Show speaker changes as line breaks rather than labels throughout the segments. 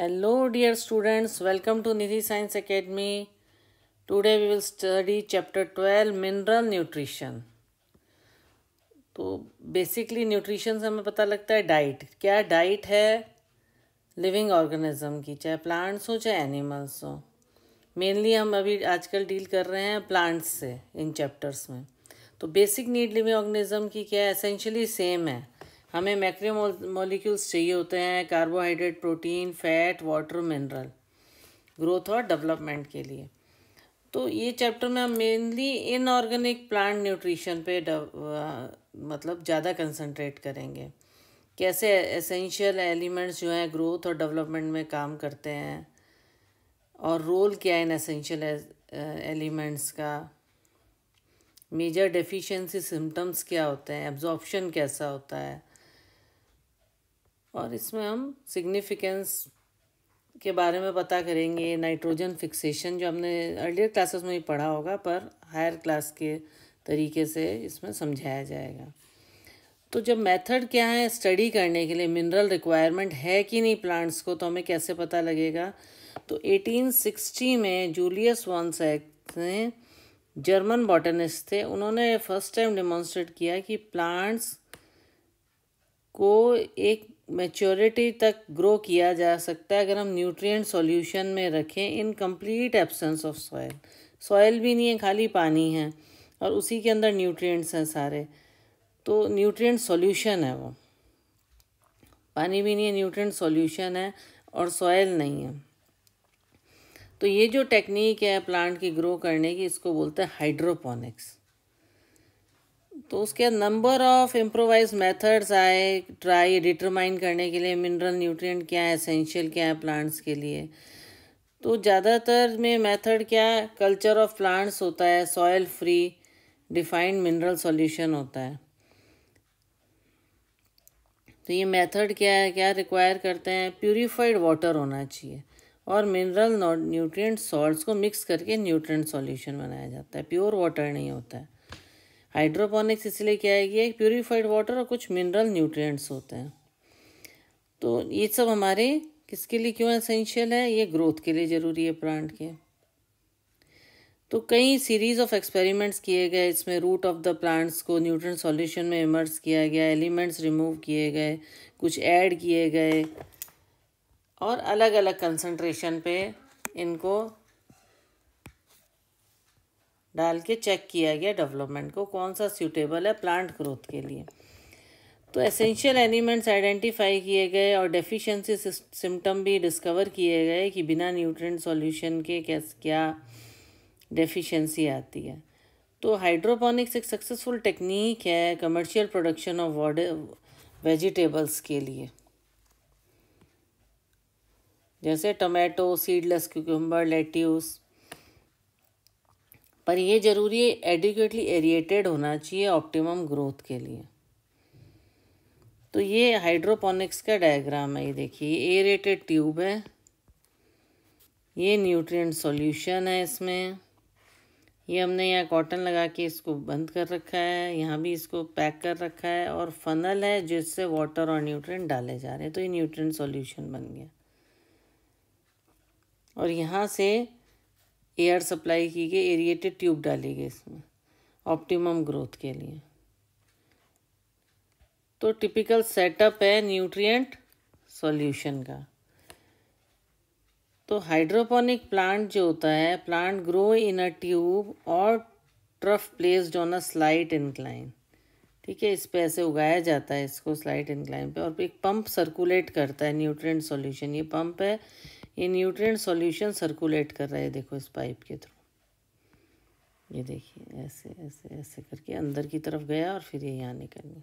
Hello dear students welcome to Nidhi science academy today we will study chapter twelve mineral nutrition तो basically nutrition से हमें पता लगता है डाइट क्या डाइट है लिविंग ऑर्गेनिज्म की चाहे प्लांट्स हो चाहे एनिमल्स हो मेनली हम अभी आजकल डील कर रहे हैं प्लांट्स से इन चैप्टर्स में तो बेसिक नीड लिविंग ऑर्गेनिज्म की क्या है एसेंशली सेम है हमें मैक्रो मोलिक्यूल्स चाहिए होते हैं carbohydrate protein fat water mineral growth और डेवलपमेंट के लिए तो ये चैप्टर में हम मेनली इनऑर्गेनिक प्लांट न्यूट्रिशन पे मतलब ज़्यादा कंसंट्रेट करेंगे कैसे एसेंशियल एलिमेंट्स जो हैं ग्रोथ और डेवलपमेंट में काम करते हैं और रोल क्या है इन एसेंशियल एलिमेंट्स का मेजर डेफिशिएंसी सिम्टम्स क्या होते हैं एब्जॉर्प्शन कैसा होता है और इसमें हम सिग्निफिकेंस के बारे में पता करेंगे नाइट्रोजन फिक्सेशन जो हमने अर्लियर क्लासेस में भी पढ़ा होगा पर हायर क्लास के तरीके से इसमें समझाया जाएगा तो जब मेथड क्या है स्टडी करने के लिए मिनरल रिक्वायरमेंट है कि नहीं प्लांट्स को तो हमें कैसे पता लगेगा तो 1860 में जूलियस वॉन्सैक ने जर्मन बॉटनिस्ट थे उन्होंने फर्स्ट टाइम डिमॉन्स्ट्रेट किया कि प्लांट्स को एक मेच्योरिटी तक ग्रो किया जा सकता है अगर हम न्यूट्रिएंट सॉल्यूशन में रखें in complete absence of soil soil भी नहीं है खाली पानी है और उसी के अंदर न्यूट्रिएंट्स हैं सारे तो न्यूट्रिएंट सॉल्यूशन है वो पानी भी नहीं है न्यूट्रिएंट सॉल्यूशन है और सॉयल नहीं है तो ये जो टेक्निक है प्लांट की ग्रो करने की इसको बोलते हैं हाइड्रोपोनिक्स तो उसके नंबर ऑफ इम्प्रोवाइज मेथड्स आए ट्राई डिटरमाइन करने के लिए मिनरल न्यूट्रिएंट क्या है एसेंशियल क्या है प्लांट्स के लिए तो ज़्यादातर में मेथड क्या है कल्चर ऑफ प्लांट्स होता है soil free defined mineral solution होता है तो ये मेथड क्या है क्या रिक्वायर करते हैं प्योरीफाइड वाटर होना चाहिए और मिनरल न्यूट्रिएंट सॉल्ट्स को मिक्स करके न्यूट्रिएंट सॉल्यूशन बनाया जाता है प्योर वाटर नहीं होता है हाइड्रोपोनिक्स इसलिए क्या है कि प्योरीफाइड वाटर और कुछ मिनरल न्यूट्रिएंट्स होते हैं तो ये सब हमारे किसके लिए क्यों एसेंशियल है ये ग्रोथ के लिए ज़रूरी है प्लांट के तो कई सीरीज़ ऑफ एक्सपेरिमेंट्स किए गए इसमें रूट ऑफ द प्लांट्स को न्यूट्रिएंट सॉल्यूशन में इमर्स किया गया एलिमेंट्स रिमूव किए गए कुछ ऐड किए गए और अलग अलग कंसंट्रेशन पे इनको डाल के चेक किया गया डेवलपमेंट को कौन सा सूटेबल है प्लांट ग्रोथ के लिए तो एसेंशियल एलिमेंट्स आइडेंटिफाई किए गए और डेफिशिएंसी सिम्टम भी डिस्कवर किए गए कि बिना न्यूट्रिएंट सॉल्यूशन के कैस क्या डेफिशिएंसी आती है तो हाइड्रोपोनिक्स एक सक्सेसफुल टेक्निक है कमर्शियल प्रोडक्शन ऑफ वॉड वेजिटेबल्स के लिए जैसे टोमेटो सीडलेस क्यूकम्बर लेट्यूस पर ये ज़रूरी है एडिक्वेटली एरिएटेड होना चाहिए ऑप्टिमम ग्रोथ के लिए तो ये हाइड्रोपोनिक्स का डायग्राम है ये देखिए एरेटेड ट्यूब है ये न्यूट्रिएंट सॉल्यूशन है इसमें ये हमने यहाँ कॉटन लगा के इसको बंद कर रखा है यहाँ भी इसको पैक कर रखा है और फनल है जिससे वाटर और न्यूट्रिएंट डाले जा रहे हैं तो ये न्यूट्रिएंट सॉल्यूशन बन गया और यहाँ से एयर सप्लाई की गई एरिएटेड ट्यूब डाली गई इसमें ऑप्टिमम ग्रोथ के लिए तो टिपिकल सेटअप है न्यूट्रिएंट सॉल्यूशन का तो हाइड्रोपोनिक प्लांट जो होता है plant grow in a tube और trough placed on a slight incline ठीक है इस पे ऐसे उगाया जाता है इसको स्लाइट इंक्लाइन पे और एक पंप सर्कुलेट करता है न्यूट्रिएंट सॉल्यूशन ये पंप है ये न्यूट्रिएंट सॉल्यूशन सर्कुलेट कर रहा है देखो इस पाइप के थ्रू ये देखिए ऐसे ऐसे ऐसे करके अंदर की तरफ गया और फिर ये यहाँ निकलनी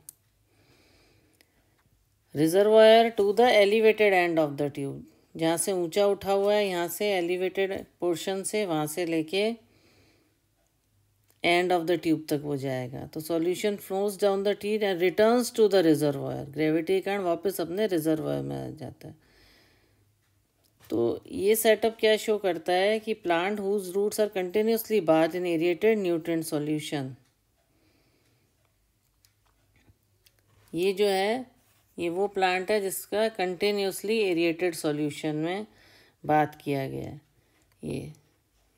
reservoir to the elevated end of the tube जहाँ से ऊंचा उठा हुआ है यहाँ से एलिवेटेड पोर्शन से वहाँ से लेके एंड ऑफ द ट्यूब तक वो जाएगा तो solution flows down the tube and returns to the reservoir gravity के कारण वापस अपने रिजर्वायर में आ जाता है तो ये सेटअप क्या शो करता है कि plant whose roots are continuously bath in aerated nutrient solution ये जो है ये वो प्लांट है जिसका कंटिन्यूसली एरिएटेड सॉल्यूशन में बात किया गया है ये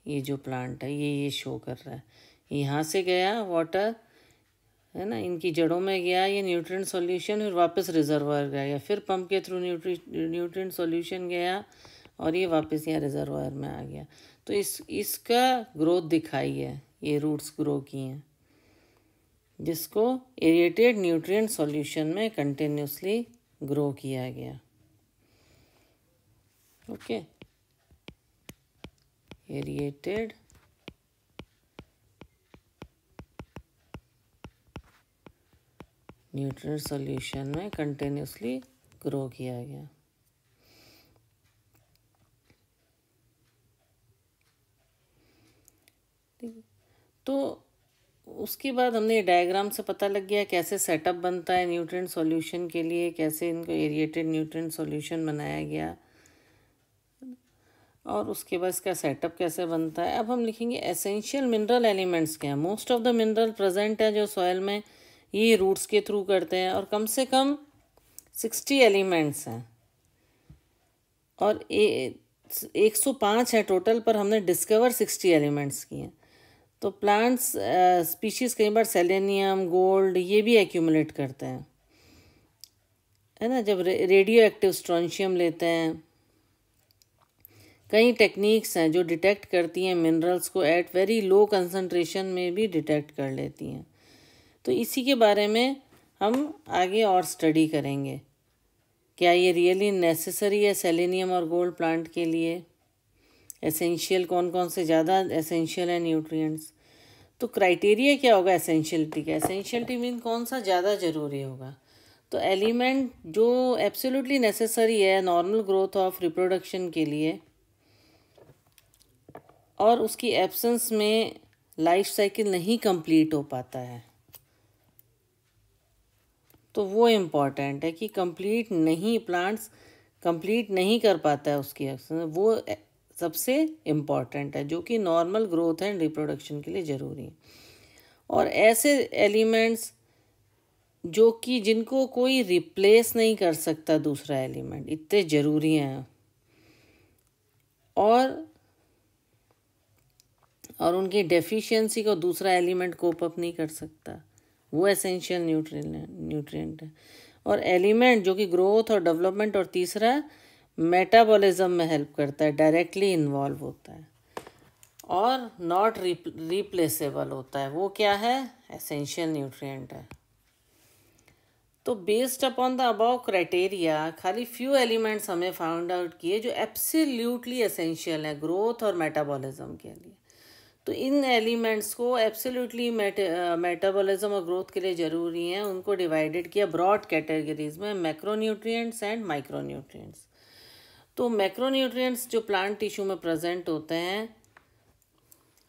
ये जो प्लांट है ये ये शो कर रहा है यहाँ से गया वाटर है ना इनकी जड़ों में गया ये न्यूट्रिएंट सॉल्यूशन फिर वापस रिजर्वर गया या फिर पंप के थ्रू न्यूट्री न्यूट्रिएंट सॉल्यूशन गया और ये वापस यहाँ रिजर्वायर में आ गया तो इस इसका ग्रोथ दिखाई है ये रूट्स ग्रो की हैं जिसको एरिएटेड न्यूट्रिएंट सॉल्यूशन में कंटिन्यूसली ग्रो किया गया ओके एरिएटेड न्यूट्रिएंट सॉल्यूशन में कंटिन्यूसली ग्रो किया गया तो उसके बाद हमने डायग्राम से पता लग गया कैसे सेटअप बनता है न्यूट्रिएंट सॉल्यूशन के लिए कैसे इनको एरिएटेड न्यूट्रिएंट सॉल्यूशन बनाया गया और उसके बाद इसका सेटअप कैसे बनता है अब हम लिखेंगे एसेंशियल मिनरल एलिमेंट्स क्या है most of the mineral present है जो सॉयल में ये रूट्स के थ्रू करते हैं और कम से कम सिक्सटी एलिमेंट्स हैं और ए, एक सौ पाँच है टोटल पर हमने डिस्कवर सिक्सटी एलिमेंट्स किए हैं तो प्लांट्स स्पीशीज़ uh, कई बार सेलेनियम गोल्ड ये भी एक्यूमुलेट करते हैं है ना जब रे, रेडियो एक्टिव स्ट्रॉन्शियम लेते हैं कई टेक्निक्स हैं जो डिटेक्ट करती हैं मिनरल्स को एट वेरी लो कंसंट्रेशन में भी डिटेक्ट कर लेती हैं तो इसी के बारे में हम आगे और स्टडी करेंगे क्या ये रियली नेसेसरी है सेलेनियम और गोल्ड प्लांट के लिए एसेंशियल कौन कौन से ज़्यादा एसेंशियल है न्यूट्रिएंट्स तो क्राइटेरिया क्या होगा एसेंशियलिटी का एसेंशियलिटी मीन कौन सा ज़्यादा ज़रूरी होगा तो एलिमेंट जो एब्सोल्युटली नेसेसरी है नॉर्मल ग्रोथ ऑफ रिप्रोडक्शन के लिए और उसकी एब्सेंस में लाइफ साइकिल नहीं कंप्लीट हो पाता है तो वो इम्पॉर्टेंट है कि कंप्लीट नहीं प्लांट्स कंप्लीट नहीं कर पाता है उसकी वो सबसे इम्पॉर्टेंट है जो कि नॉर्मल ग्रोथ एंड रिप्रोडक्शन के लिए ज़रूरी है और ऐसे एलिमेंट्स जो कि जिनको कोई रिप्लेस नहीं कर सकता दूसरा एलिमेंट इतने ज़रूरी हैं और और उनकी डेफिशिएंसी को दूसरा एलिमेंट कोप अप नहीं कर सकता वो एसेंशियल न्यूट्रिय न्यूट्रिएंट है और एलिमेंट जो कि ग्रोथ और डेवलपमेंट और तीसरा मेटाबॉलिज्म में हेल्प करता है डायरेक्टली इन्वॉल्व होता है और नॉट रिप्लेसेबल होता है वो क्या है एसेंशियल न्यूट्रिएंट है तो based upon the above criteria खाली फ्यू एलिमेंट्स हमें फाउंड आउट किए जो एब्सोल्युटली एसेंशियल है ग्रोथ और मेटाबॉलिज्म के लिए तो इन एलिमेंट्स को एब्सोल्युटली मेटाबॉलिज्म और ग्रोथ के लिए ज़रूरी हैं उनको डिवाइडेड किया ब्रॉड कैटेगरीज में मैक्रो एंड माइक्रो तो मैक्रोन्यूट्रिएंट्स जो प्लांट टिश्यू में प्रेजेंट होते हैं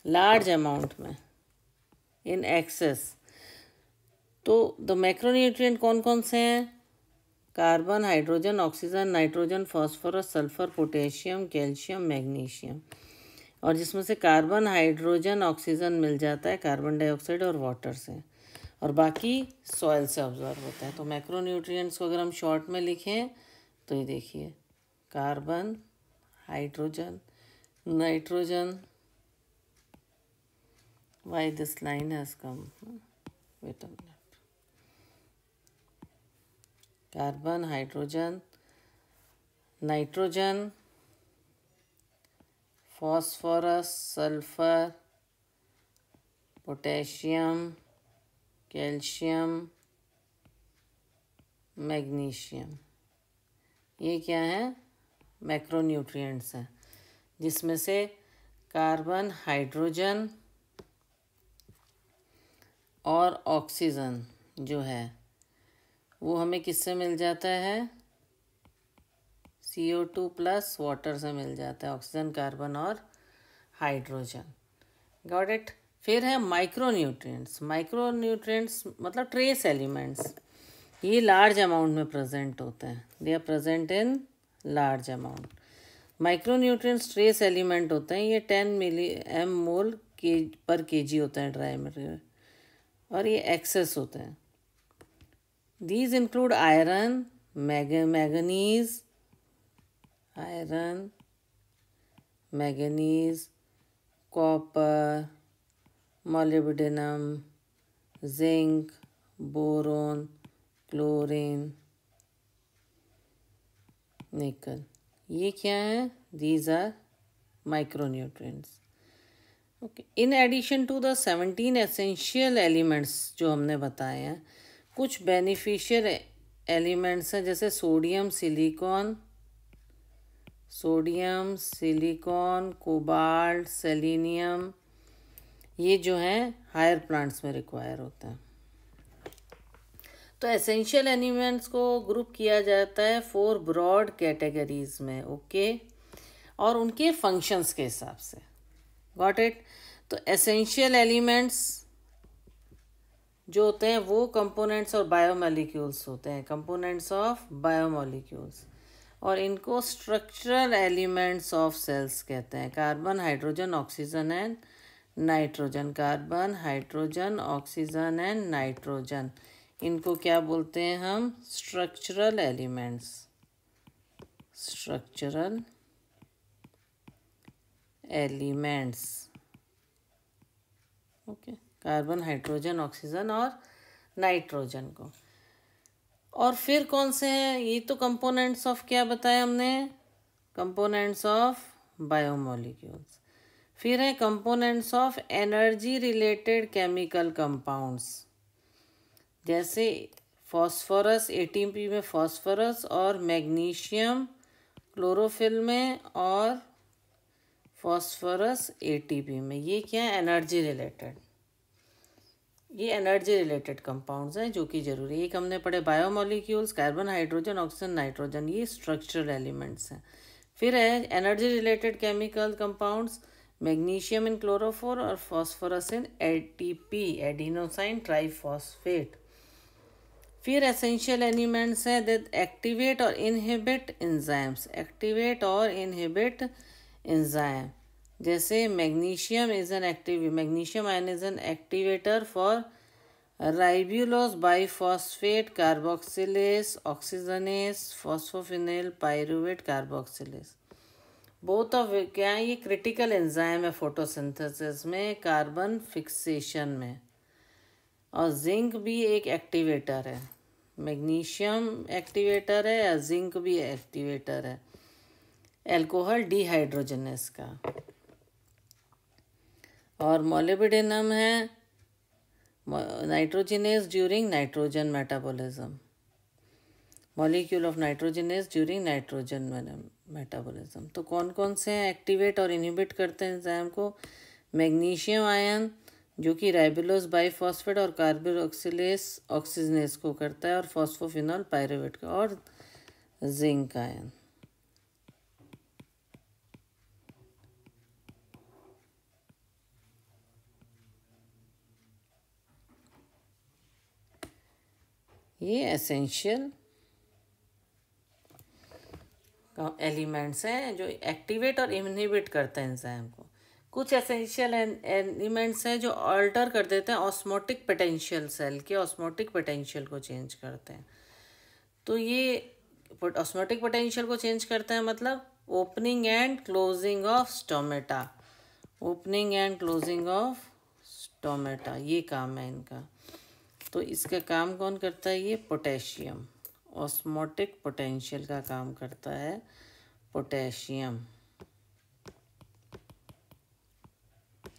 लार्ज अमाउंट में इन एक्सेस तो द मैक्रोन्यूट्रिएंट कौन कौन से हैं carbon hydrogen oxygen nitrogen phosphorus sulphur potassium calcium magnesium और जिसमें से कार्बन हाइड्रोजन ऑक्सीजन मिल जाता है कार्बन डाइऑक्साइड और वाटर से और बाकी सॉयल से ऑब्जर्व होता है तो मैक्रोन्यूट्रिएंट्स को अगर हम शॉर्ट में लिखें तो ये देखिए carbon hydrogen nitrogen why this line has come carbon hydrogen nitrogen phosphorus sulphur potassium calcium magnesium ये क्या है मैक्रोन्यूट्रिएंट्स हैं जिसमें से कार्बन हाइड्रोजन और ऑक्सीजन जो है वो हमें किससे मिल जाता है C O two plus water से मिल जाता है ऑक्सीजन कार्बन और हाइड्रोजन गॉट इट फिर है माइक्रोन्यूट्रिएंट्स माइक्रोन्यूट्रिएंट्स मतलब ट्रेस एलिमेंट्स ये लार्ज अमाउंट में प्रेजेंट होते हैं they are present in large amount micronutrients trace element होते हैं ये टेन मिली एम मोल के पर के जी होते हैं ड्राई मटेरियल और ये एक्सेस होते हैं these include iron mag manganese iron manganese copper molybdenum zinc boron chlorine nickel ये क्या है these are micronutrients okay in addition to the seventeen essential elements जो हमने बताए हैं कुछ बेनिफिशियल एलिमेंट्स हैं जैसे sodium silicon sodium silicon cobalt selenium ये जो हैं हायर प्लांट्स में रिक्वायर होते हैं तो एसेंशियल एलिमेंट्स को ग्रुप किया जाता है फोर ब्रॉड कैटेगरीज में ओके और उनके फंक्शंस के हिसाब से गॉट इट तो एसेंशियल एलिमेंट्स जो होते हैं वो कंपोनेंट्स और बायोमोलिक्यूल्स होते हैं कंपोनेंट्स ऑफ बायोमोलिक्यूल्स और इनको स्ट्रक्चरल एलिमेंट्स ऑफ सेल्स कहते हैं carbon hydrogen oxygen and nitrogen carbon hydrogen oxygen and nitrogen इनको क्या बोलते हैं हम structural elements structural elements okay carbon hydrogen oxygen और नाइट्रोजन को और फिर कौन से हैं ये तो कंपोनेंट्स ऑफ क्या बताया हमने कंपोनेंट्स ऑफ बायोमोलिक्यूल्स फिर है components of energy related chemical compounds जैसे फास्फोरस एटीपी में फॉस्फोरस और मैग्नीशियम क्लोरोफिल में और फास्फोरस एटीपी में ये क्या है एनर्जी रिलेटेड ये एनर्जी रिलेटेड कंपाउंड्स हैं जो कि जरूरी एक हमने पढ़े biomolecules carbon hydrogen oxygen nitrogen ये स्ट्रक्चरल एलिमेंट्स हैं फिर है energy related chemical compounds magnesium in chlorophyll और phosphorus in ATP adenosine triphosphate फिर एसेंशियल एलिमेंट्स हैं दैट एक्टिवेट और इनहिबिट एंजाइम्स एक्टिवेट और इनहिबिट इंजाइम जैसे magnesium is an active magnesium ion is an activator for ribulose biphosphate carboxylase oxygenase phosphoenol pyruvate carboxylase both of क्या ये critical enzyme है photosynthesis में carbon fixation में और zinc भी एक एक्टिवेटर है मैग्नीशियम एक्टिवेटर है या जिंक भी एक्टिवेटर है एल्कोहल डिहाइड्रोजनस का और मोलिबिडेनम है nitrogenase during nitrogen metabolism molecule of nitrogenase during nitrogen metabolism तो कौन कौन से हैं एक्टिवेट और इनहिबिट करते हैं एंजाइम को मैग्नीशियम आयन जो कि राइबुलोस बाईफॉस्फेट और कार्बोक्सिलेस ऑक्सीजनेस को करता है और फॉस्फोफिनॉल पायरेवेट का और जिंक आयन ये एसेंशियल एलिमेंट्स हैं जो एक्टिवेट और इनहिबिट करते हैं एंजाइम को कुछ एसेंशियल एलिमेंट्स हैं जो ऑल्टर कर देते हैं ऑस्मोटिक पोटेंशियल सेल के ऑस्मोटिक पोटेंशियल को चेंज करते हैं तो ये ऑस्मोटिक पोटेंशियल को चेंज करते हैं मतलब opening and closing of stomata opening and closing of stomata ये काम है इनका तो इसका काम कौन करता है ये पोटेशियम ऑस्मोटिक पोटेंशियल का काम करता है पोटेशियम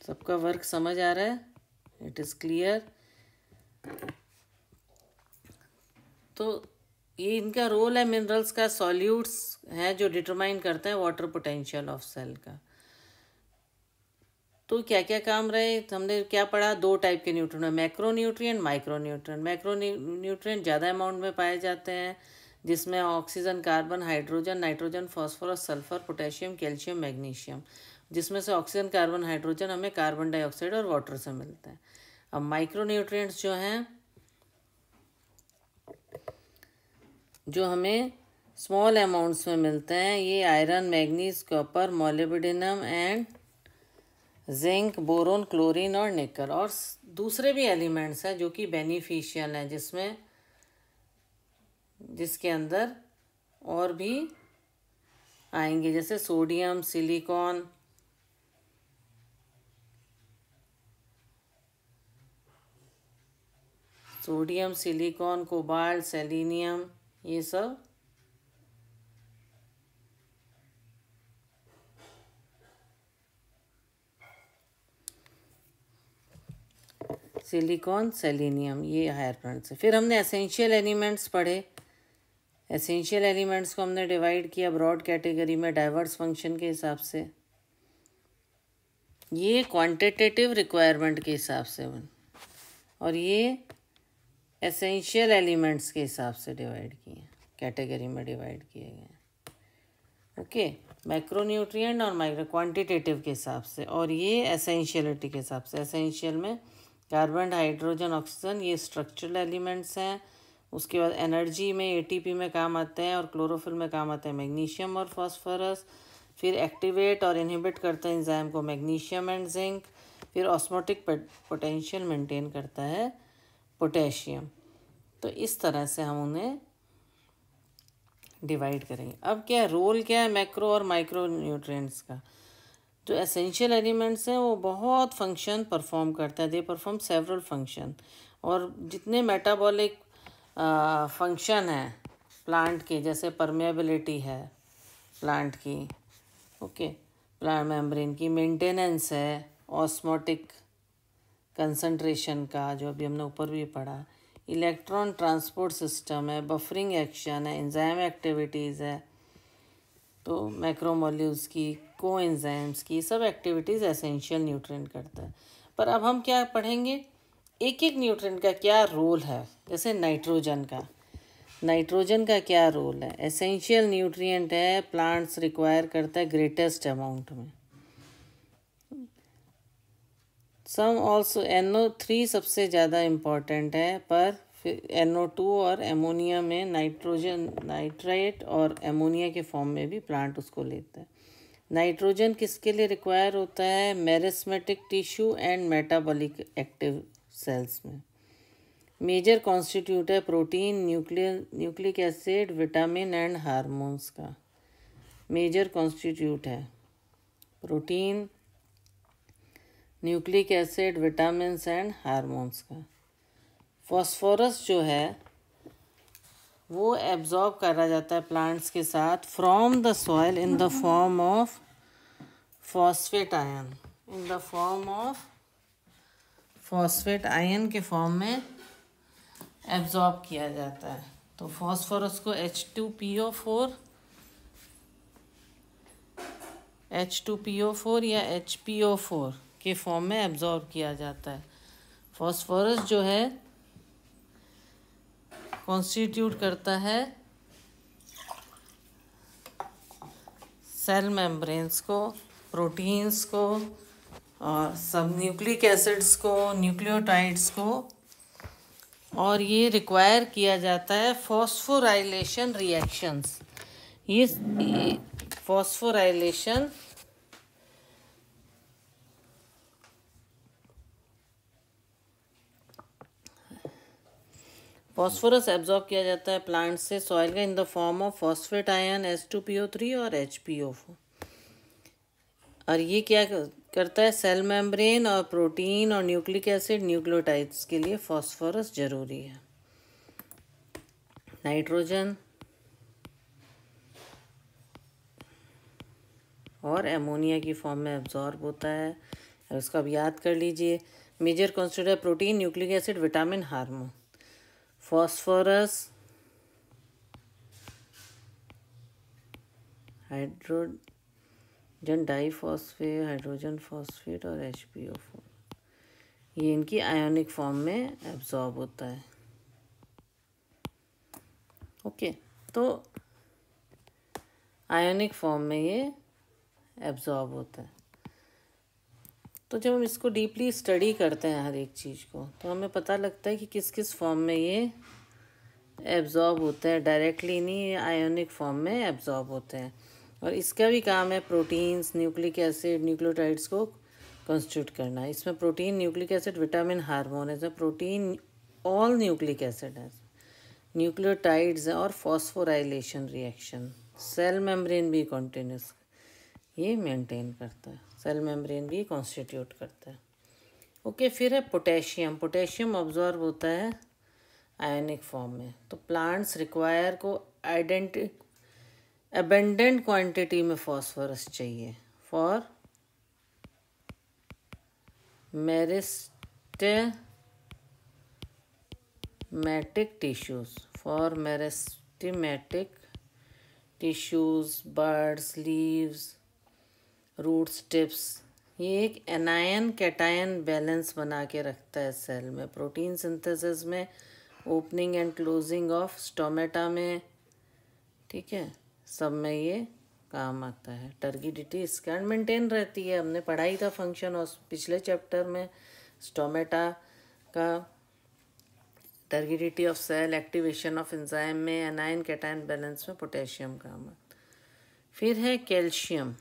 सबका वर्क समझ आ रहा है इट इज़ क्लियर तो ये इनका रोल है मिनरल्स का सॉल्यूट्स है जो डिटरमाइन करते हैं वाटर पोटेंशियल ऑफ सेल का तो क्या क्या काम रहे हमने क्या पढ़ा दो टाइप के nutrient macro nutrient micro nutrient macro nutrient ज़्यादा अमाउंट में पाए जाते हैं जिसमें oxygen carbon hydrogen nitrogen phosphorus sulphur potassium calcium magnesium जिसमें से ऑक्सीजन कार्बन हाइड्रोजन हमें कार्बन डाइऑक्साइड और वाटर से मिलता है अब न्यूट्रियट्स जो हैं जो हमें स्मॉल अमाउंट्स में मिलते हैं ये iron manganese copper molybdenum and zinc boron chlorine और निकल और दूसरे भी एलिमेंट्स हैं जो कि बेनिफिशियल हैं जिसमें जिसके अंदर और भी आएंगे जैसे sodium silicon sodium silicon cobalt selenium ये सब सिलिकॉन सेलिनियम ये हायर प्लांट्स है फिर हमने एसेंशियल एलिमेंट्स पढ़े एसेंशियल एलिमेंट्स को हमने डिवाइड किया ब्रॉड कैटेगरी में डाइवर्स फंक्शन के हिसाब से ये क्वांटिटेटिव रिक्वायरमेंट के हिसाब से और ये एसेंशियल एलिमेंट्स के हिसाब से डिवाइड किए कैटेगरी में डिवाइड किए गए ओके माइक्रो और माइक्रो क्वांटिटेटिव के हिसाब से और ये एसेंशियलिटी के हिसाब से एसेंशियल में कार्बन हाइड्रोजन ऑक्सीजन ये स्ट्रक्चरल एलिमेंट्स हैं उसके बाद एनर्जी में एटीपी में काम आते हैं और क्लोरोफिल में काम आते हैं मैग्नीशियम और फॉस्फोरस फिर एक्टिवेट और इनहिबिट करते हैं इंजाइम को मैग्नीशियम एंड जिंक फिर ऑस्मोटिक पोटेंशियल मेंटेन करता है पोटेशियम तो इस तरह से हम उन्हें डिवाइड करेंगे अब क्या रोल क्या है मैक्रो और माइक्रो न्यूट्रिएंट्स का जो एसेंशियल एलिमेंट्स हैं वो बहुत फंक्शन परफॉर्म करते हैं दे परफॉर्म सेवरल फंक्शन और जितने मेटाबॉलिक फंक्शन है प्लांट के जैसे परमेबिलिटी है प्लांट की ओके प्लांट मेम्ब्रेन की मेंटेनेंस है ऑस्मोटिक कंसंट्रेशन का जो अभी हमने ऊपर भी पढ़ा इलेक्ट्रॉन ट्रांसपोर्ट सिस्टम है बफरिंग एक्शन है एंजाइम एक्टिविटीज़ है तो मैक्रोमोल्यूज की को एंजाइम्स की सब एक्टिविटीज़ एसेंशियल न्यूट्रिएंट करता है पर अब हम क्या पढ़ेंगे एक एक न्यूट्रिय का क्या रोल है जैसे नाइट्रोजन का नाइट्रोजन का क्या रोल है एसेंशियल न्यूट्रिएंट है प्लांट्स रिक्वायर करता है ग्रेटेस्ट अमाउंट में सम ऑल्सो एनओ थ्री सबसे ज़्यादा इम्पॉर्टेंट है पर फिर एनओ टू और एमोनिया में नाइट्रोजन नाइट्राइट और एमोनिया के फॉर्म में भी प्लांट उसको लेता है नाइट्रोजन किसके लिए रिक्वायर होता है meristematic tissue and metabolic active cells में मेजर कॉन्स्टिट्यूट है protein nuclear nucleic acid vitamin and hormones का मेजर कॉन्स्टिट्यूट है protein nucleic acid vitamin and hormones का फॉस्फोरस जो है वो एब्जॉर्ब करा जाता है प्लांट्स के साथ from the soil in the form of phosphate ion in the form of phosphate ion के फॉर्म में एब्जॉर्ब किया जाता है तो फॉस्फोरस को H two P O four H two P O four या एच पी ओ फोर के form में एब्जॉर्ब किया जाता है फॉस्फोरस जो है कॉन्स्टिट्यूट करता है सेल मेम्ब्रेन्स को प्रोटीन्स को और सब न्यूक्लिक एसिड्स को न्यूक्लियोटाइड्स को और ये रिक्वायर किया जाता है फॉस्फोराइलेशन रिएक्शंस ये फॉस्फोराइलेशन फॉस्फोरस एब्जॉर्ब किया जाता है प्लांट से सॉइल का in the form of phosphate ion S two P O three और एच पी ओ फोर और ये क्या करता है सेल मेम्ब्रेन और प्रोटीन और न्यूक्लिक एसिड न्यूक्लियोटाइड्स के लिए फास्फोरस जरूरी है नाइट्रोजन और एमोनिया की फॉर्म में एब्जॉर्ब होता है उसको अब याद कर लीजिए major constituent protein nucleic acid vitamin hormone phosphorus hydrogen di phosphate hydrogen phosphate और एच पी ओ फोर ये इनकी आयोनिक फॉर्म में एब्जॉर्ब होता है ओके okay, तो आयोनिक फॉर्म में ये एब्जॉर्ब होता है तो जब हम इसको डीपली स्टडी करते हैं हर एक चीज़ को तो हमें पता लगता है कि किस किस फॉर्म में ये एब्जॉर्ब होते हैं डायरेक्टली नहीं ये आयोनिक फॉर्म में एब्जॉर्ब होते हैं और इसका भी काम है प्रोटीन्स न्यूक्लिक एसिड न्यूक्लियोटाइड्स को कंस्टिट्यूट करना इसमें protein nucleic acid vitamin hormone है प्रोटीन ऑल न्यूक्लिक एसिड है न्यूक्लियोटाइड्स हैं और फॉस्फोराइलेशन रिएक्शन सेल मेम्ब्रेन भी कॉन्टीन्यूस ये मेंटेन करता है सेल मेम्ब्रेन भी कॉन्स्टिट्यूट करता है ओके फिर है पोटेशियम पोटेशियम ऑब्जॉर्व होता है आयोनिक फॉर्म में तो प्लांट्स रिक्वायर को आइडेंटि अबेंडेंट क्वांटिटी में फॉस्फोरस चाहिए फॉर मैटिक टिश्यूज for meristematic tissues buds leaves roots tips ये एक एनायन कैटायन बैलेंस बना के रखता है सेल में प्रोटीन सिंथेसिस में opening and closing of stomata में ठीक है सब में ये काम आता है टर्गिडिटी स्कैंड मेंटेन रहती है हमने पढ़ाई था फंक्शन और पिछले चैप्टर में स्टोमेटा का turgidity of cell activation of enzyme में एनाइन कैटाइन बैलेंस में पोटेशियम काम फिर है कैल्शियम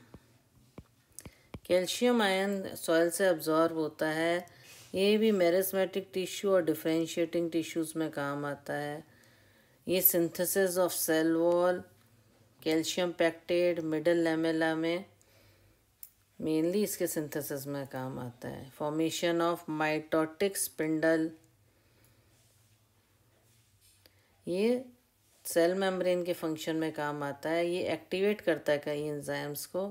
कैल्शियम आयन सॉइल से अब्जॉर्ब होता है ये भी मेरेस्मेटिक टिश्यू और डिफ्रेंशिएटिंग टिश्यूज़ में काम आता है ये synthesis of cell wall calcium pectate middle lamella में मेनली इसके सिंथेसिस में काम आता है फॉर्मेशन ऑफ माइटोटिक स्पिंडल ये सेल मेम्ब्रेन के फंक्शन में काम आता है ये एक्टिवेट करता है कई एंजाइम्स को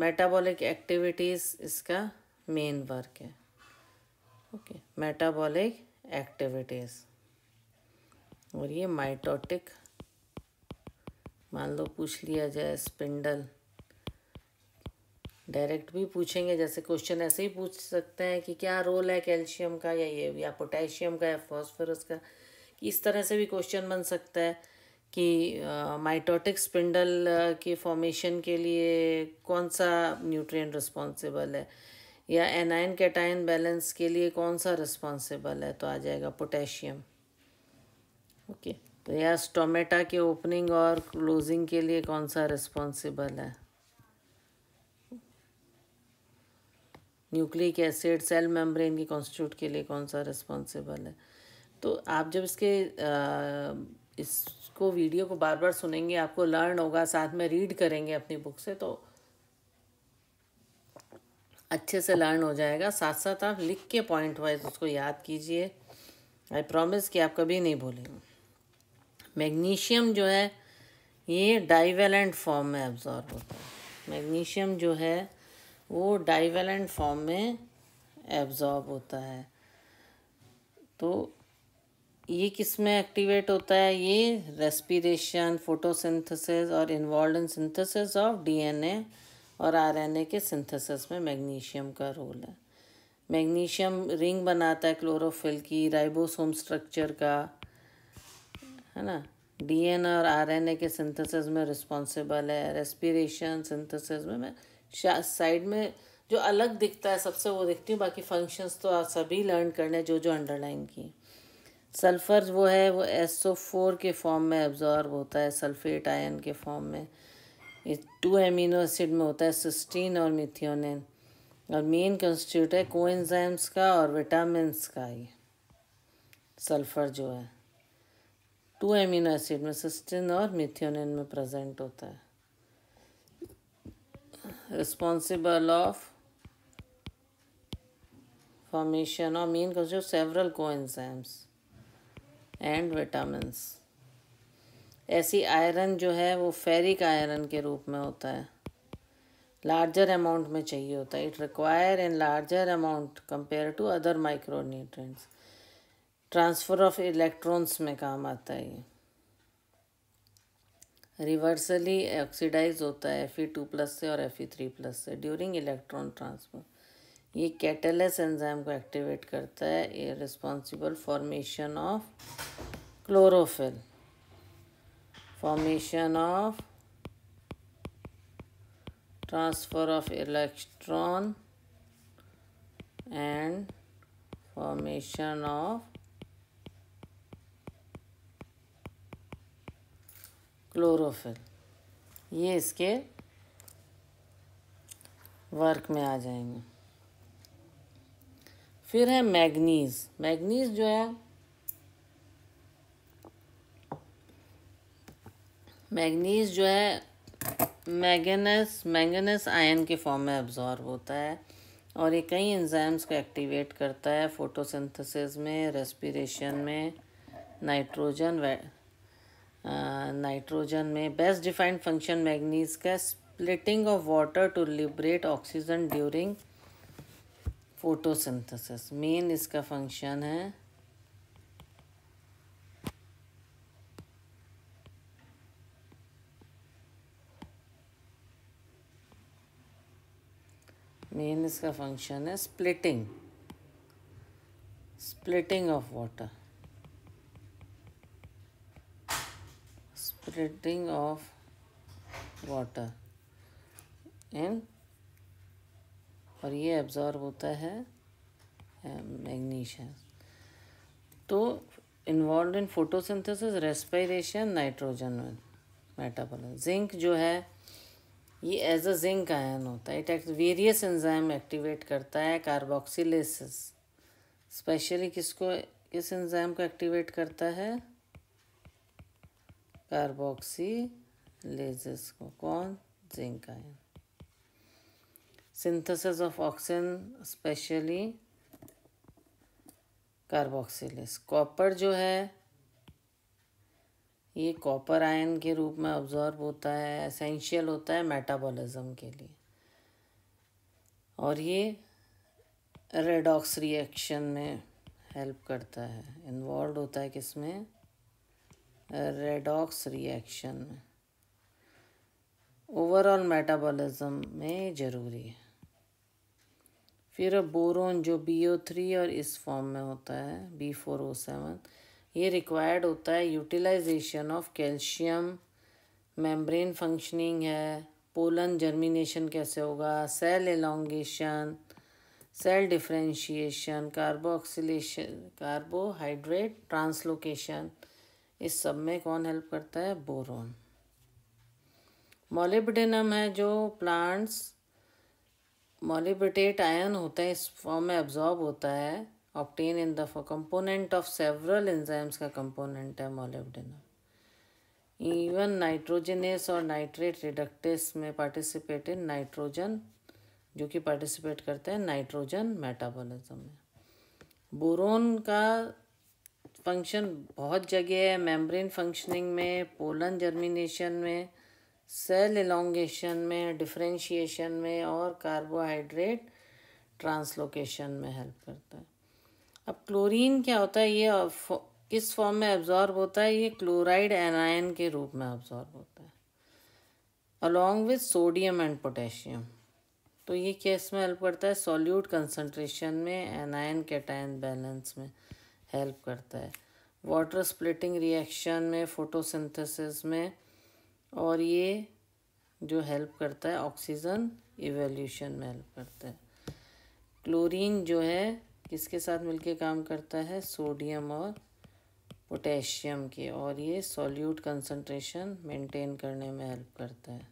मेटाबॉलिक एक्टिविटीज़ इसका मेन वर्क है ओके मेटाबॉलिक एक्टिविटीज़ और ये माइटोटिक मान लो पूछ लिया जाए स्पिंडल डायरेक्ट भी पूछेंगे जैसे क्वेश्चन ऐसे ही पूछ सकते हैं कि क्या रोल है कैल्शियम का या ये या पोटेशियम का या फॉस्फोरस का कि इस तरह से भी क्वेश्चन बन सकता है कि माइटोटिक स्पिंडल के फॉर्मेशन के लिए कौन सा न्यूट्रिएंट रिस्पॉन्सिबल है या एनाइन कैटाइन बैलेंस के लिए कौन सा रिस्पॉन्सिबल है तो आ जाएगा पोटेशियम ओके okay. तो यह स्टोमेटा के ओपनिंग और क्लोजिंग के लिए कौन सा रिस्पॉन्सिबल है न्यूक्लिक एसिड सेल मेम्ब्रेन की कॉन्स्टिट्यूट के लिए कौन सा रिस्पॉन्सिबल है तो आप जब इसके इसको वीडियो को बार बार सुनेंगे आपको लर्न होगा साथ में रीड करेंगे अपनी बुक से तो अच्छे से लर्न हो जाएगा साथ साथ आप लिख के पॉइंट वाइज उसको याद कीजिए आई प्रॉमिस कि आप कभी नहीं भूलेंगे मैग्नीशियम जो है ये डाइवेलेंट फॉर्म में एब्जॉर्ब होता है मैग्नीशियम जो है वो डाइवेलेंट फॉर्म में एब्जॉर्ब होता है तो ये किस में एक्टिवेट होता है ये रेस्पिरेशन फोटोसिंथेसिस और involve in synthesis of DNA और आरएनए के सिंथेसिस में मैग्नीशियम का रोल है मैग्नीशियम रिंग बनाता है क्लोरोफिल की राइबोसोम स्ट्रक्चर का है ना डीएनए और आरएनए के सिंथेसिस में रिस्पॉन्सिबल है रेस्पिरेशन सिंथेसिस में मैं साइड में जो अलग दिखता है सबसे वो दिखती हूँ बाकी फंक्शंस तो आप सभी लर्न करने जो जो अंडरलाइन की सल्फ़र वो है वो एस ओ फोर के फॉर्म में एब्जॉर्ब होता है सल्फेट आयन के फॉर्म में ये टू एमिनो एसिड में होता है सिस्टीन और मिथियोनिन और मेन कंस्टिट्यूट है कोइंजाइम्स का और विटामिन का ये सल्फ़र जो है टू एमिनो एसिड में सिस्टिन और मिथ्योनिन में प्रेजेंट होता है रिस्पॉन्सिबल ऑफ फॉर्मेशन और मीन जो सेवरल कोएंजाइम्स एंड विटामिन्स ऐसी आयरन जो है वो फेरिक आयरन के रूप में होता है लार्जर अमाउंट में चाहिए होता है it require in larger amount compare to other micro nutrients transfer of electrons में काम आता है ये रिवर्सली ऑक्सीडाइज होता है एफ ई टू प्लस से और एफ ई थ्री प्लस से ड्यूरिंग इलेक्ट्रॉन ट्रांसफर ये कैटेलस एंजाइम को एक्टिवेट करता है ये responsible formation of chlorophyll formation of transfer of electron and formation of chlorophyll ये इसके वर्क में आ जाएंगे फिर है मैग्नीज मैग्नीज जो है मैग्नीज जो है मैगनस मैगनस आयन के फॉर्म में अब्जॉर्व होता है और ये कई एंजाइम्स को एक्टिवेट करता है फोटोसिंथेसिस में रेस्पिरेशन में नाइट्रोजन नाइट्रोजन में बेस्ट डिफाइंड फंक्शन मैग्नीज का splitting of water to liberate oxygen during photosynthesis main इसका फंक्शन है मेन इसका फंक्शन है splitting splitting of water separating of water and और ये एब्जॉर्ब होता है मैग्नीशियम तो involve in photosynthesis respiration nitrogen metabolism zinc जो है ये एज अ जिंक आयन होता है इट वेरियस एंजाइम एक्टिवेट करता है कार्बोक्सिलेसिस स्पेशली किसको किस एंजाइम को एक्टिवेट करता है कार्बोक्सी लेजेस को कौन zinc ion synthesis of oxygen specially carboxylase copper जो है ये कॉपर आयन के रूप में ऑब्जॉर्ब होता है एसेंशियल होता है मेटाबॉलिज्म के लिए और ये रेडॉक्स रिएक्शन में हेल्प करता है इन्वॉल्व होता है किसमें रेडॉक्स रिएक्शन में ओवरऑल मेटाबॉलिज्म में ज़रूरी है फिर बोरोन जो बी ओ थ्री और इस फॉर्म में होता है बी फोर ओ सेवन ये रिक्वायर्ड होता है utilisation of calcium membrane functioning है पोलन जर्मिनेशन कैसे होगा cell elongation cell differentiation carboxylation carbohydrate translocation इस सब में कौन हेल्प करता है बोरोन मोलिब्डेनम है जो प्लांट्स मोलिबेट आयन होता है इस फॉर्म में अब्जॉर्ब होता है obtain in the component of several enzymes का कंपोनेंट है मोलिब्डेनम इवन नाइट्रोजनस और नाइट्रेट रिडक्टेस में पार्टिसिपेट इन नाइट्रोजन जो कि पार्टिसिपेट करते हैं नाइट्रोजन मेटाबॉलिज्म में बोरोन का फंक्शन बहुत जगह है मेम्ब्रेन फंक्शनिंग में पोलन जर्मिनेशन में सेल एलोंगेशन में डिफ्रेंशिएशन में और कार्बोहाइड्रेट ट्रांसलोकेशन में हेल्प करता है अब क्लोरीन क्या होता है ये किस फॉर्म में एब्जॉर्ब होता है ये क्लोराइड एनायन के रूप में एब्जॉर्ब होता है along with sodium and potassium तो ये क्या इसमें हेल्प करता है सॉल्यूट कंसनट्रेशन में एनायन कैटायन बैलेंस में हेल्प करता है वाटर स्प्लिटिंग रिएक्शन में फोटोसिंथेसिस में और ये जो हेल्प करता है ऑक्सीजन इवोल्यूशन में हेल्प करता है क्लोरीन जो है किसके साथ मिलके काम करता है सोडियम और पोटेशियम के और ये सॉल्यूट कंसंट्रेशन मेंटेन करने में हेल्प करता है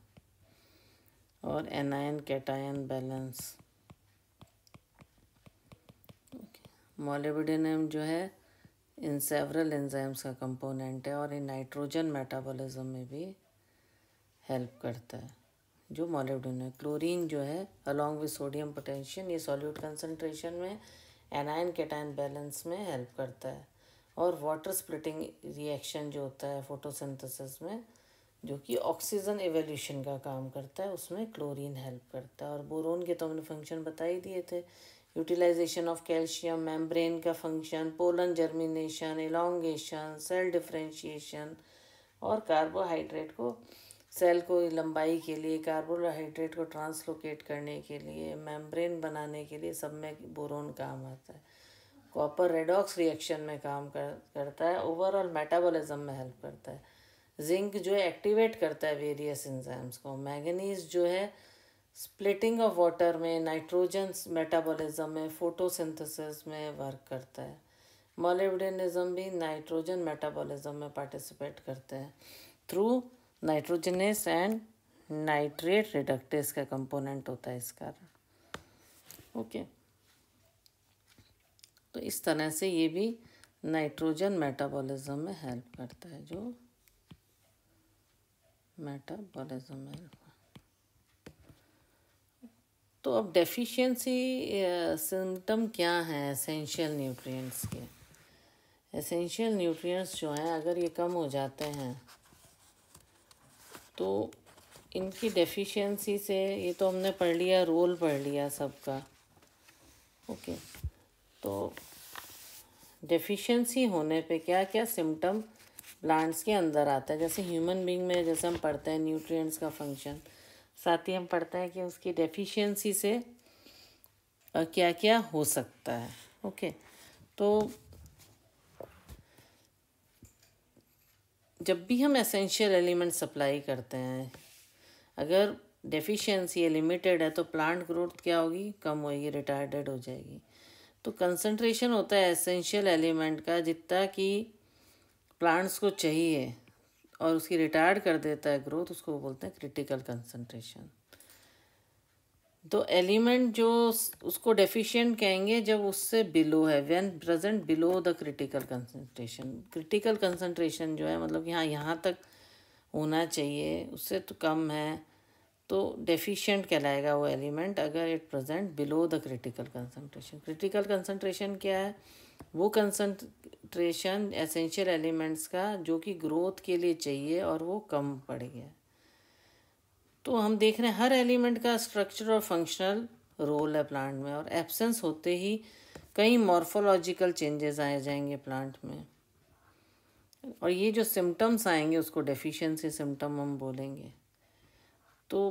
और एनायन कैटायन बैलेंस मॉलिबिडेनम जो है इन सेवरल एंजाइम्स का कंपोनेंट है और ये नाइट्रोजन मेटाबॉलिज्म में भी हेल्प करता है जो मॉलिबडिन है क्लोरीन जो है अलॉन्ग विद सोडियम पोटेशियम ये सॉल्यूट कंसनट्रेशन में एनायन केटायन बैलेंस में हेल्प करता है और वाटर स्प्लिटिंग रिएक्शन जो होता है फोटोसिंथेसिस में जो कि ऑक्सीजन एवोल्यूशन का काम करता है उसमें क्लोरीन हेल्प करता है और बोरोन के तो हमने फंक्शन बता ही दिए थे यूटिलाइजेशन ऑफ कैल्शियम मेम्ब्रेन का function pollen germination elongation cell differentiation और कार्बोहाइड्रेट को सेल को लंबाई के लिए कार्बोहाइड्रेट को ट्रांसलोकेट करने के लिए मेम्ब्रेन बनाने के लिए सब में बोरोन काम आता है कॉपर रेडॉक्स रिएक्शन में काम कर करता है ओवरऑल मेटाबॉलिज्म में हेल्प करता है जिंक जो है एक्टिवेट करता है वेरियस इंजाम्स को मैगनीज जो है स्प्लिटिंग ऑफ वाटर में नाइट्रोजन मेटाबॉलिज्म में फोटोसिंथेसिस में वर्क करता है मॉलिब्डेनिज्म भी नाइट्रोजन मेटाबॉलिज्म में पार्टिसिपेट करते हैं through nitrogenase and nitrate reductase का कंपोनेंट होता है इस कारण ओके तो इस तरह से ये भी नाइट्रोजन मेटाबॉलिज्म में हेल्प करता है जो मेटाबॉलिज्म में तो अब डेफिशिएंसी सिम्टम क्या है एसेंशियल न्यूट्रिएंट्स के एसेंशियल न्यूट्रिएंट्स जो हैं अगर ये कम हो जाते हैं तो इनकी डेफिशिएंसी से ये तो हमने पढ़ लिया रोल पढ़ लिया सबका ओके तो डेफिशिएंसी होने पे क्या क्या सिम्टम प्लांट्स के अंदर आता है जैसे ह्यूमन बींग में जैसे हम पढ़ते हैं न्यूट्रिएंट्स का फंक्शन साथ ही हम पढ़ते हैं कि उसकी डेफिशिएंसी से क्या क्या हो सकता है ओके तो जब भी हम एसेंशियल एलिमेंट सप्लाई करते हैं अगर डेफिशिएंसी है लिमिटेड है तो प्लांट ग्रोथ क्या होगी कम होगी रिटार्डेड हो जाएगी तो कंसंट्रेशन होता है एसेंशियल एलिमेंट का जितना कि प्लांट्स को चाहिए और उसकी रिटायर्ड कर देता है ग्रोथ उसको वो बोलते हैं क्रिटिकल कंसंट्रेशन तो एलिमेंट जो उसको डेफिशिएंट कहेंगे जब उससे बिलो है when present below the critical concentration critical concentration जो है मतलब कि हाँ यहाँ तक होना चाहिए उससे तो कम है तो डेफिशिएंट कहलाएगा वो एलिमेंट अगर it present below the critical concentration critical concentration क्या है वो कंसंट्रेशन एसेंशियल एलिमेंट्स का जो कि ग्रोथ के लिए चाहिए और वो कम पड़ गया तो हम देख रहे हैं हर एलिमेंट का स्ट्रक्चर और फंक्शनल रोल है प्लांट में और एब्सेंस होते ही कई मॉर्फोलॉजिकल चेंजेस आए जाएंगे प्लांट में और ये जो सिम्टम्स आएंगे उसको डेफिशिएंसी सिम्टम हम बोलेंगे तो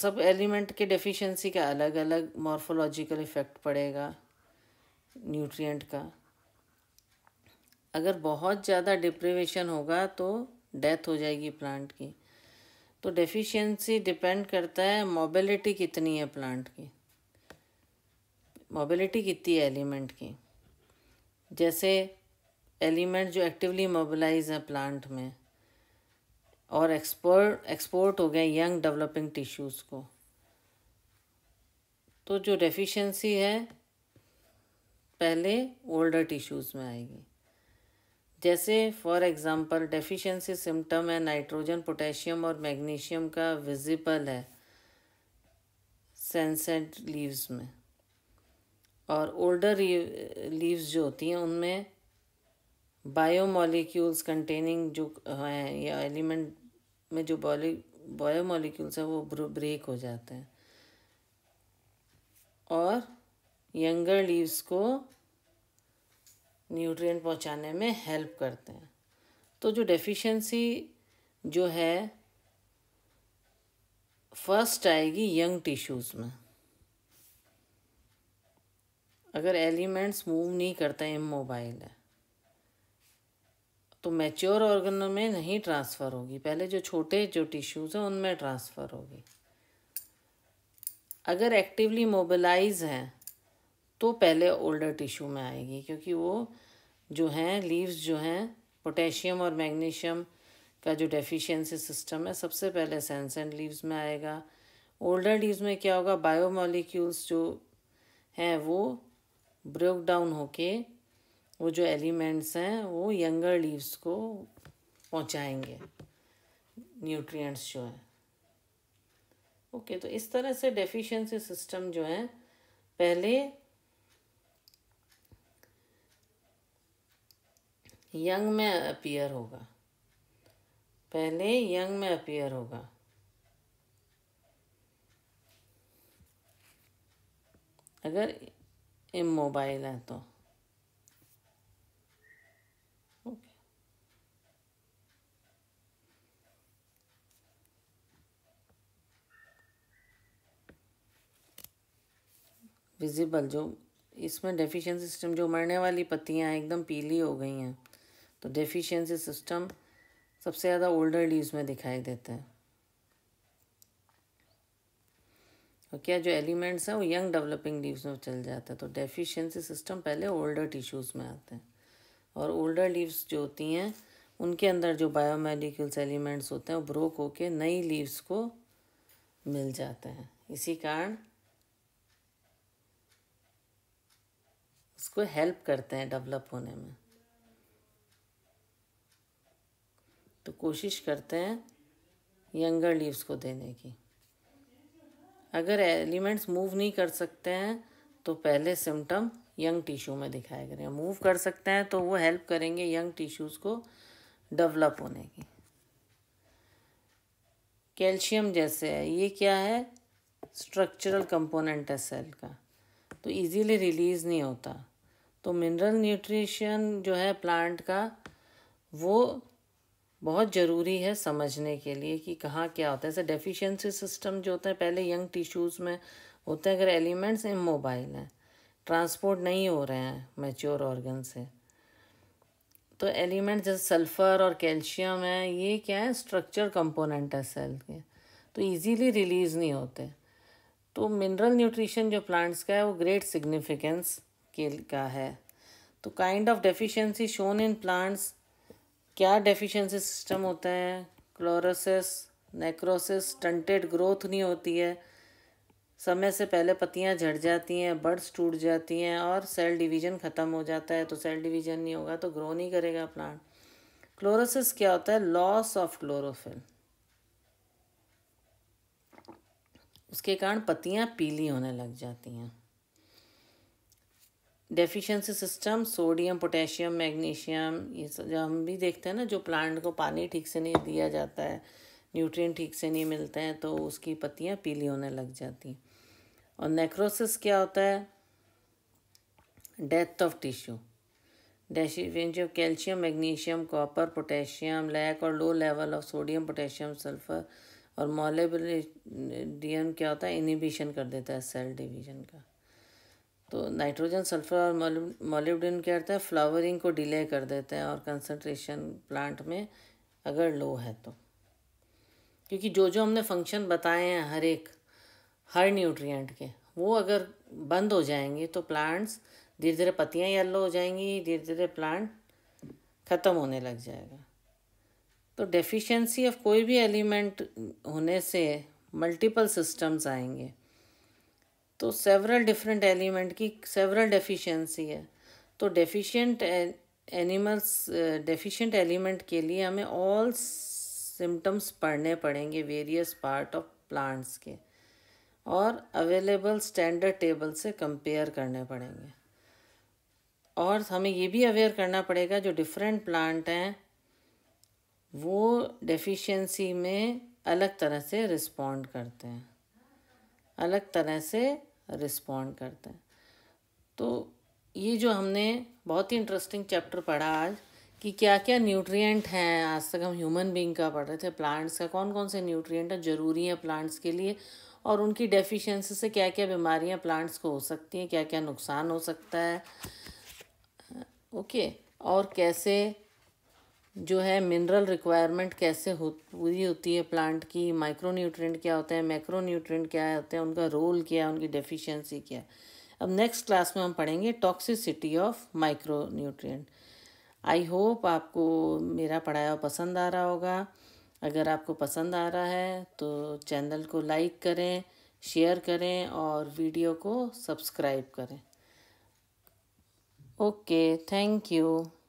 सब एलिमेंट के डेफिशिएंसी का अलग अलग मॉर्फोलॉजिकल इफ़ेक्ट पड़ेगा न्यूट्रिएंट का अगर बहुत ज़्यादा डिप्रिवेशन होगा तो डेथ हो जाएगी प्लांट की तो डेफिशिएंसी डिपेंड करता है मोबिलिटी कितनी है प्लांट की मोबिलिटी कितनी है एलिमेंट की जैसे एलिमेंट जो एक्टिवली मोबिलाइज है प्लांट में और एक्सपोर्ट एक्सपोर्ट हो गए यंग डेवलपिंग टिश्यूज़ को तो जो डेफिशिएंसी है पहले ओल्डर टिश्यूज़ में आएगी जैसे फॉर एग्ज़ाम्पल डेफिशिएंसी सिम्टम है नाइट्रोजन पोटेशियम और मैग्नीशियम का विजिबल है सेंसेंट लीव्स में और ओल्डर लीव्स जो होती हैं उनमें बायोमोलिक्यूल्स कंटेनिंग जो हैं या एलिमेंट में जो बॉली बायोमोलिक्यूल्स हैं वो ब्रेक हो जाते हैं और यंगर लीव्स को न्यूट्रिएंट पहुंचाने में हेल्प करते हैं तो जो डेफिशिएंसी जो है फर्स्ट आएगी यंग टिश्यूज़ में अगर एलिमेंट्स मूव नहीं करता इमोबाइल है तो मैच्योर ऑर्गन में नहीं ट्रांसफ़र होगी पहले जो छोटे जो टिश्यूज़ हैं उनमें ट्रांसफ़र होगी अगर एक्टिवली मोबिलाइज हैं तो पहले ओल्डर टिश्यू में आएगी क्योंकि वो जो हैं लीव्स जो हैं पोटेशियम और मैग्नीशियम का जो डेफिशिएंसी सिस्टम है सबसे पहले सेंसेंट लीव्स में आएगा ओल्डर लीव्स में क्या होगा बायोमोलिक्यूल्स जो हैं वो ब्रेक डाउन होके वो जो एलिमेंट्स हैं वो यंगर लीव्स को पहुंचाएंगे न्यूट्रिएंट्स जो हैं ओके okay, तो इस तरह से डेफिशिएंसी सिस्टम जो है पहले यंग में अपीयर होगा पहले यंग में अपीयर होगा अगर इमोबाइल है तो विजिबल जो इसमें डेफिशिएंसी सिस्टम जो मरने वाली पत्तियां एकदम पीली हो गई हैं तो डेफिशिएंसी सिस्टम सबसे ज़्यादा ओल्डर लीव्स में दिखाई देता है और क्या जो एलिमेंट्स हैं वो यंग डेवलपिंग लीव्स में चल जाता है तो डेफिशिएंसी सिस्टम पहले ओल्डर टिश्यूज़ में आते हैं और ओल्डर लीव्स जो होती हैं उनके अंदर जो बायोमेडिकल्स एलिमेंट्स होते हैं वो ब्रोक होके नई लीव्स को मिल जाते हैं इसी कारण उसको हेल्प करते हैं डेवलप होने में तो कोशिश करते हैं यंगर लीव्स को देने की अगर एलिमेंट्स मूव नहीं कर सकते हैं तो पहले सिम्टम यंग टिश्यू में दिखाया करें मूव कर सकते हैं तो वो हेल्प करेंगे यंग टिश्यूज़ को डेवलप होने की कैल्शियम जैसे है ये क्या है स्ट्रक्चरल कंपोनेंट है सेल का तो इजीली रिलीज़ नहीं होता तो मिनरल न्यूट्रिशन जो है प्लांट का वो बहुत ज़रूरी है समझने के लिए कि कहाँ क्या होता है ऐसे डेफिशिएंसी सिस्टम जो होता है पहले यंग टिश्यूज़ में होते हैं अगर एलिमेंट्स इमोबाइल हैं ट्रांसपोर्ट नहीं हो रहे हैं मैच्योर ऑर्गन से तो एलिमेंट जैसे सल्फ़र और कैल्शियम है ये क्या है स्ट्रक्चर कंपोनेंट है सेल के तो इजीली रिलीज़ नहीं होते तो मिनरल न्यूट्रिशन जो प्लांट्स का है वो ग्रेट सिग्निफिकेंस के का है तो kind of deficiency shown in plants क्या डेफिशिएंसी सिस्टम होते हैं क्लोरोसिस नेक्रोसिस टंटेड ग्रोथ नहीं होती है समय से पहले पत्तियां झड़ जाती हैं बर्ड्स टूट जाती हैं और सेल डिवीजन ख़त्म हो जाता है तो सेल डिवीजन नहीं होगा तो ग्रो नहीं करेगा प्लांट क्लोरोसिस क्या होता है लॉस ऑफ क्लोरोफिल उसके कारण पत्तियां पीली होने लग जाती हैं deficiency system sodium potassium magnesium ये सब हम भी देखते हैं ना जो प्लांट को पानी ठीक से नहीं दिया जाता है न्यूट्रिएंट ठीक से नहीं मिलते हैं तो उसकी पत्तियाँ पीली होने लग जाती और नेक्रोसिस क्या होता है death of tissue deficiency of calcium magnesium copper potassium lack और low level of sodium potassium sulphur और मोलेबिलियम क्या होता है इनिबिशन कर देता है सेल डिवीजन का तो नाइट्रोजन सल्फर और मोलिब्डेन क्या करता है फ्लावरिंग को डिले कर देते हैं और कंसनट्रेशन प्लांट में अगर लो है तो क्योंकि जो जो हमने फंक्शन बताए हैं हर एक हर न्यूट्रिएंट के वो अगर बंद हो जाएंगे तो प्लांट्स धीरे धीरे पत्तियाँ येल्लो हो जाएंगी धीरे धीरे प्लांट ख़त्म होने लग जाएगा तो डेफिशिएंसी ऑफ कोई भी एलिमेंट होने से मल्टीपल सिस्टम्स आएंगे तो सेवरल डिफरेंट एलिमेंट की सेवरल डेफिशिएंसी है तो डेफिशिएंट एनिमल्स डेफिशिएंट एलिमेंट के लिए हमें ऑल सिम्टम्स पढ़ने पड़ेंगे वेरियस पार्ट ऑफ प्लांट्स के और अवेलेबल स्टैंडर्ड टेबल से कंपेयर करने पड़ेंगे और हमें ये भी अवेयर करना पड़ेगा जो डिफरेंट प्लांट हैं वो डेफिशिएंसी में अलग तरह से रिस्पॉन्ड करते हैं अलग तरह से रिस्पॉन्ड करते हैं तो ये जो हमने बहुत ही इंटरेस्टिंग चैप्टर पढ़ा आज कि क्या क्या न्यूट्रिएंट हैं आज तक हम ह्यूमन बींग का पढ़ रहे थे प्लांट्स का कौन कौन से न्यूट्रिएंट हैं ज़रूरी हैं प्लांट्स के लिए और उनकी डेफिशिएंसी से क्या क्या बीमारियां प्लांट्स को हो सकती हैं क्या क्या नुकसान हो सकता है ओके और कैसे जो है मिनरल रिक्वायरमेंट कैसे हो पूरी होती है प्लांट की माइक्रो न्यूट्रेंट क्या होते हैं मैक्रोन्यूट्रेंट न्यूट्रेंट क्या होते हैं उनका रोल क्या है उनकी डेफिशिएंसी क्या है अब नेक्स्ट क्लास में हम पढ़ेंगे toxicity of micro nutrient I hope आपको मेरा पढ़ाया पसंद आ रहा होगा अगर आपको पसंद आ रहा है तो चैनल को लाइक करें शेयर करें और वीडियो को सब्सक्राइब करें ओके थैंक यू